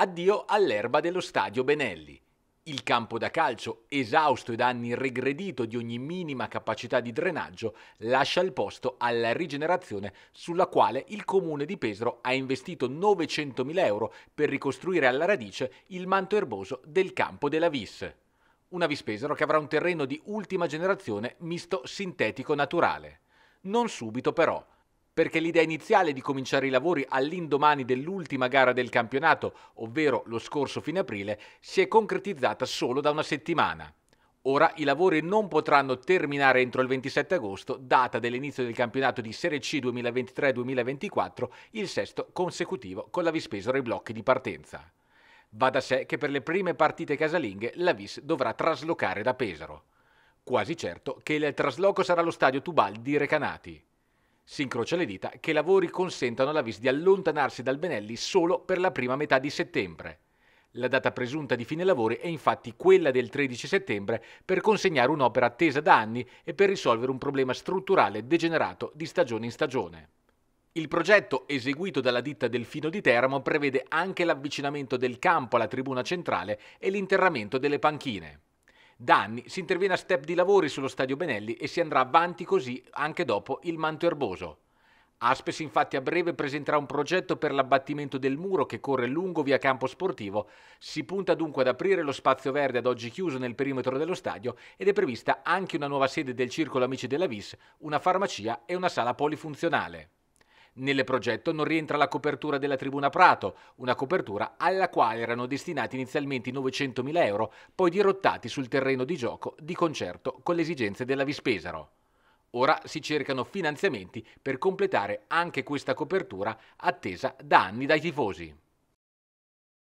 Addio all'erba dello stadio Benelli. Il campo da calcio, esausto ed anni regredito di ogni minima capacità di drenaggio, lascia il posto alla rigenerazione sulla quale il comune di Pesaro ha investito 900.000 euro per ricostruire alla radice il manto erboso del campo della Vis. Una Vis Pesaro che avrà un terreno di ultima generazione misto sintetico naturale. Non subito però perché l'idea iniziale di cominciare i lavori all'indomani dell'ultima gara del campionato, ovvero lo scorso fine aprile, si è concretizzata solo da una settimana. Ora i lavori non potranno terminare entro il 27 agosto, data dell'inizio del campionato di Serie C 2023-2024, il sesto consecutivo con la Vispesero ai blocchi di partenza. Va da sé che per le prime partite casalinghe la Vis dovrà traslocare da Pesaro. Quasi certo che il trasloco sarà allo stadio Tubal di Recanati. Si incrocia le dita che i lavori consentano alla VIS di allontanarsi dal Benelli solo per la prima metà di settembre. La data presunta di fine lavori è infatti quella del 13 settembre per consegnare un'opera attesa da anni e per risolvere un problema strutturale degenerato di stagione in stagione. Il progetto eseguito dalla ditta Delfino di Teramo prevede anche l'avvicinamento del campo alla tribuna centrale e l'interramento delle panchine. Da anni si interviene a step di lavori sullo stadio Benelli e si andrà avanti così anche dopo il manto erboso. Aspes infatti a breve presenterà un progetto per l'abbattimento del muro che corre lungo via campo sportivo, si punta dunque ad aprire lo spazio verde ad oggi chiuso nel perimetro dello stadio ed è prevista anche una nuova sede del Circolo Amici della Vis, una farmacia e una sala polifunzionale. Nel progetto non rientra la copertura della Tribuna Prato, una copertura alla quale erano destinati inizialmente 900.000 euro, poi dirottati sul terreno di gioco di concerto con le esigenze della Vispesaro. Ora si cercano finanziamenti per completare anche questa copertura attesa da anni dai tifosi.